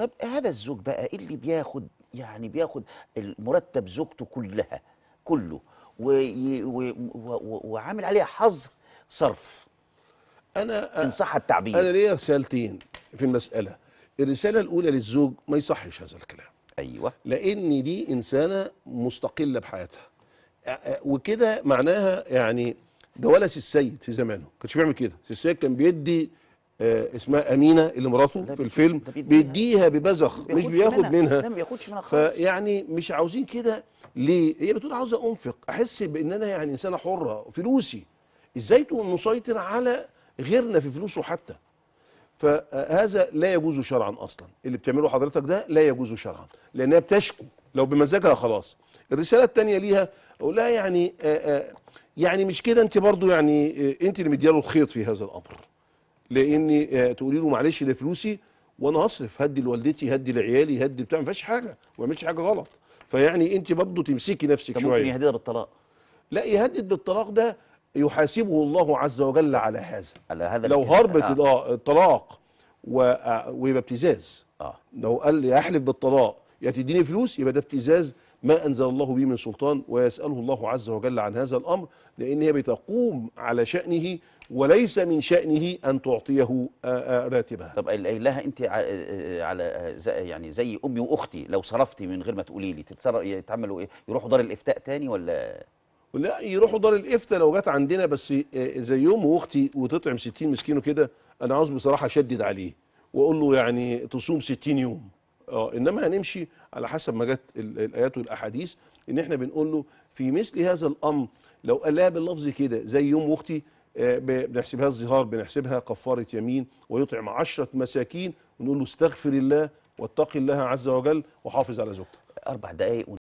طب هذا الزوج بقى إيه اللي بياخد يعني بياخد المرتب زوجته كلها كله وعامل عليها حظر صرف انا ان صح التعبير انا ليا رسالتين في المساله الرساله الاولى للزوج ما يصحش هذا الكلام ايوه لان دي انسانه مستقله بحياتها وكده معناها يعني ده ولس السيد في زمانه كانش بيعمل كده السيد كان بيدي آه، اسمها امينه اللي مراته في الفيلم بيديها ببذخ مش بياخد منها, منها. منها فيعني مش عاوزين كده ليه هي بتقول عاوزه انفق احس بان انا يعني انسانه حره فلوسي ازاي نسيطر على غيرنا في فلوسه حتى فهذا لا يجوز شرعا اصلا اللي بتعمله حضرتك ده لا يجوز شرعا لانها بتشكو لو بمزاجها خلاص الرساله الثانيه ليها اقول لها يعني آآ آه، آآ آه، يعني مش كده انت برضو يعني انت اللي مدياله الخيط في هذا الامر لاني آه، تقولي له معلش ده فلوسي وانا هصرف هدي لوالدتي هدي لعيالي هدي بتاع ما فيهاش حاجه ما بيعملش حاجه غلط فيعني انت برضه تمسكي نفسك شويه ممكن يهددها بالطلاق لا يهدد بالطلاق ده يحاسبه الله عز وجل على هذا على هذا لو هربت آه. الطلاق آه، ويبقى ابتزاز آه. لو قال لي احلف بالطلاق يا تديني فلوس يبقى ده ابتزاز ما أنزل الله به من سلطان ويسأله الله عز وجل عن هذا الأمر لأن هي بتقوم على شأنه وليس من شأنه أن تعطيه راتبها طب قايل لها أنت على يعني زي أمي وأختي لو صرفتي من غير ما تقولي لي تتصرف يتعملوا إيه يروحوا دار الإفتاء تاني ولا لا يروحوا دار الإفتاء لو جت عندنا بس زي أم وأختي وتطعم 60 مسكين وكده أنا عاوز بصراحة أشدد عليه وأقول له يعني تصوم 60 يوم اه انما هنمشي على حسب ما جت الايات والاحاديث ان احنا بنقول له في مثل هذا الامر لو قالها باللفظ كده زي يوم اختي آه، بنحسبها الظهار بنحسبها كفاره يمين ويطعم عشرة مساكين ونقول له استغفر الله واتق الله عز وجل وحافظ على زوجتك اربع دقائق